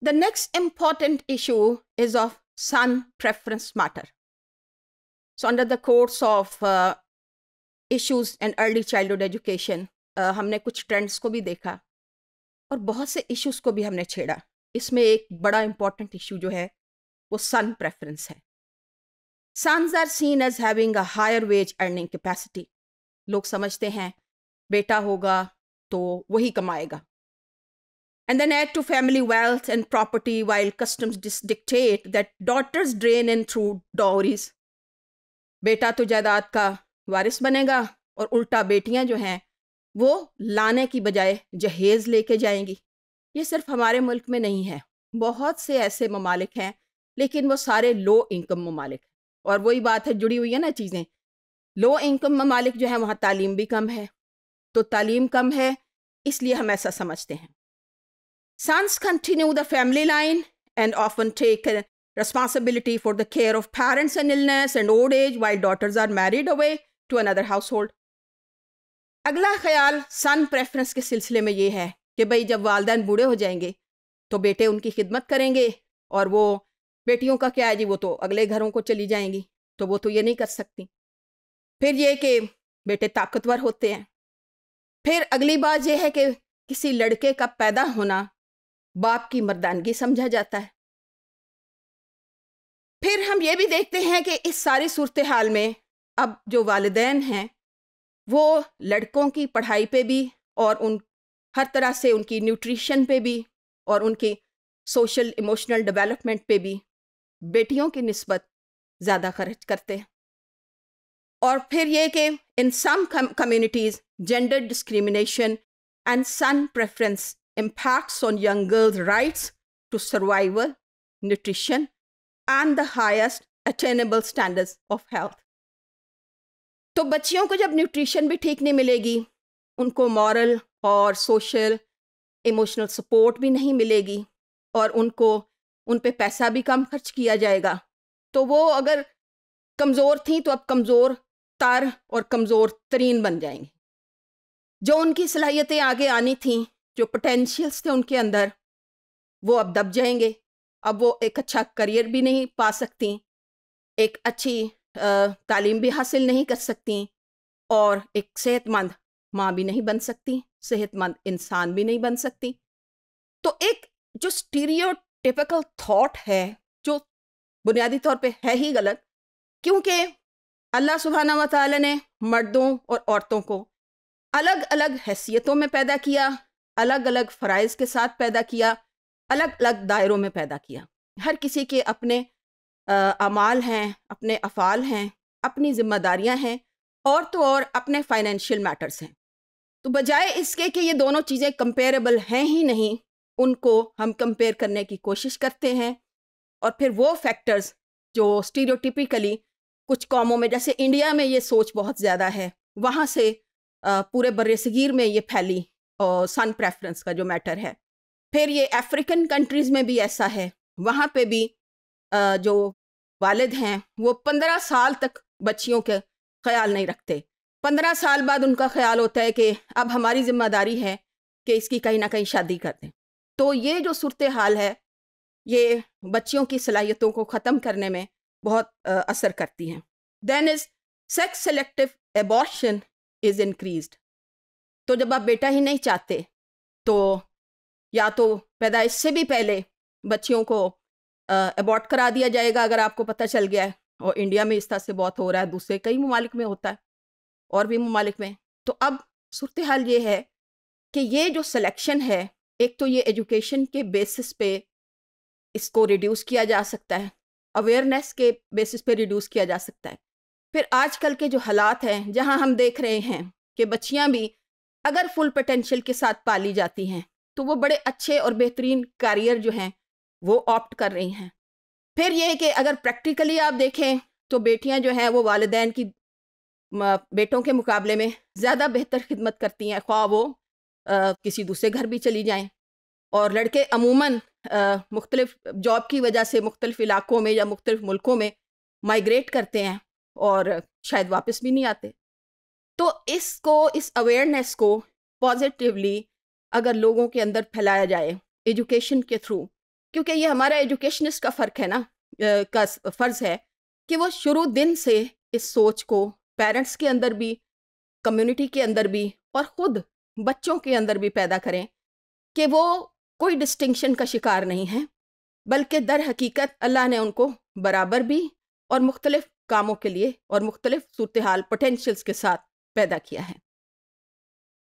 The next important issue is of son preference matter. So, under the course of uh, issues in early childhood education, uh, we have trends ko bhi dekha. और बहुत से issues को भी हमने छेड़ा इसमें एक बड़ा इंपॉर्टेंट इशू जो है वो सन प्रेफरेंस है sons are seen as having a higher wage earning capacity लोग समझते हैं बेटा होगा तो वही कमाएगा and then add to family wealth and property while customs dictate that daughters drain in through dowries बेटा तो जायदाद का वारिस बनेगा और उल्टा बेटियां जो हैं वो लाने की बजाय जहेज लेके जाएंगी ये सिर्फ हमारे मुल्क में नहीं है बहुत से ऐसे ममालिक हैं लेकिन वो सारे लो इनकम ममालिक और वही बात है जुड़ी हुई है ना चीज़ें लो इनकम ममालिक जो है वहाँ तालीम भी कम है तो तालीम कम है इसलिए हम ऐसा समझते हैं Sons continue the family line and often take responsibility for the care of parents in illness and old age while daughters are married away to another household. अगला ख्याल सन प्रेफरेंस के सिलसिले में ये है कि भाई जब वालदे बूढ़े हो जाएंगे तो बेटे उनकी खिदमत करेंगे और वो बेटियों का क्या है जी वो तो अगले घरों को चली जाएंगी तो वो तो ये नहीं कर सकती फिर ये कि बेटे ताकतवर होते हैं फिर अगली बात यह है कि किसी लड़के का पैदा होना बाप की मर्दानगी समझा जाता है फिर हम ये भी देखते हैं कि इस सारी सूरत हाल में अब जो वालदेन हैं वो लड़कों की पढ़ाई पे भी और उन हर तरह से उनकी न्यूट्रिशन पे भी और उनकी सोशल इमोशनल डेवलपमेंट पे भी बेटियों की नस्बत ज़्यादा खर्च करते हैं और फिर ये कि in some communities gender discrimination and son preference impacts on young girls' rights to survival, nutrition, and the highest attainable standards of health. तो बच्चियों को जब न्यूट्रिशन भी ठीक नहीं मिलेगी उनको मॉरल और सोशल इमोशनल सपोर्ट भी नहीं मिलेगी और उनको उन पर पैसा भी कम खर्च किया जाएगा तो वो अगर कमज़ोर थी तो अब कमज़ोर तर और कमज़ोर तरीन बन जाएंगे जो उनकी सलाहियतें आगे आनी थी जो पोटेंशियल्स थे उनके अंदर वो अब दब जाएंगे अब वो एक अच्छा करियर भी नहीं पा सकती एक अच्छी तालीम भी हासिल नहीं कर सकती और एक सेहतमंद माँ भी नहीं बन सकती सेहतमंद इंसान भी नहीं बन सकती तो एक जो स्टीरियोटिपिकल थॉट है जो बुनियादी तौर पे है ही गलत क्योंकि अल्लाह सुबहाना वाली ने मर्दों और औरतों को अलग अलग हैसियतों में पैदा किया अलग अलग फ़राइज़ के साथ पैदा किया अलग अलग दायरों में पैदा किया हर किसी के अपने अमाल हैं अपने अफ़ाल हैं अपनी ज़िम्मेदारियां हैं और तो और अपने फाइनेंशियल मैटर्स हैं तो बजाय इसके कि ये दोनों चीज़ें कंपेरेबल हैं ही नहीं उनको हम कंपेयर करने की कोशिश करते हैं और फिर वो फैक्टर्स जो स्टीरियोटिपिकली कुछ कॉमों में जैसे इंडिया में ये सोच बहुत ज़्यादा है वहाँ से पूरे बरसगीर में ये फैली सन प्रेफरेंस का जो मैटर है फिर ये अफ्रीकन कंट्रीज़ में भी ऐसा है वहाँ पे भी आ, जो वालिद हैं वो पंद्रह साल तक बच्चियों के ख्याल नहीं रखते पंद्रह साल बाद उनका ख्याल होता है कि अब हमारी जिम्मेदारी है कि इसकी कहीं ना कहीं शादी कर दें तो ये जो सूरत हाल है ये बच्चियों की सलाहियतों को ख़त्म करने में बहुत आ, असर करती हैं then is sex selective abortion is increase तो जब आप बेटा ही नहीं चाहते तो या तो पैदाइश से भी पहले बच्चियों को अबॉर्ट करा दिया जाएगा अगर आपको पता चल गया है और इंडिया में इस तरह से बहुत हो रहा है दूसरे कई ममालिक में होता है और भी ममालिक में तो अब सूरत हाल ये है कि ये जो सिलेक्शन है एक तो ये एजुकेशन के बेसिस पे इसको रिड्यूस किया जा सकता है अवेयरनेस के बेसिस पे रिड्यूस किया जा सकता है फिर आजकल के जो हालात हैं जहां हम देख रहे हैं कि बच्चियां भी अगर फुल पोटेंशियल के साथ पाली जाती हैं तो वो बड़े अच्छे और बेहतरीन कैरियर जो हैं वो ऑप्ट कर रही हैं फिर ये कि अगर प्रैक्टिकली आप देखें तो बेटियां जो हैं वो वालदेन की बेटों के मुकाबले में ज़्यादा बेहतर खिदमत करती हैं ख्वा वो आ, किसी दूसरे घर भी चली जाएं और लड़के अमूमन मुख्तलिफ जॉब की वजह से मुख्तलिफ इलाकों में या मुख्तलिफ मुल्कों में माइग्रेट करते हैं और शायद वापस भी नहीं आते तो इसको इस अवेयरनेस को पॉजिटिवली अगर लोगों के अंदर फैलाया जाए एजुकेशन के थ्रू क्योंकि ये हमारा एजुकेशनिस्ट का फ़र्क है ना का फ़र्ज़ है कि वो शुरू दिन से इस सोच को पेरेंट्स के अंदर भी कम्युनिटी के अंदर भी और ख़ुद बच्चों के अंदर भी पैदा करें कि वो कोई डिस्टिंक्शन का शिकार नहीं है बल्कि दर हकीकत अल्लाह ने उनको बराबर भी और मुख्तलिफ़ कामों के लिए और मुख्तलिफ़ सूरत हाल पोटेंशल्स के साथ पैदा किया है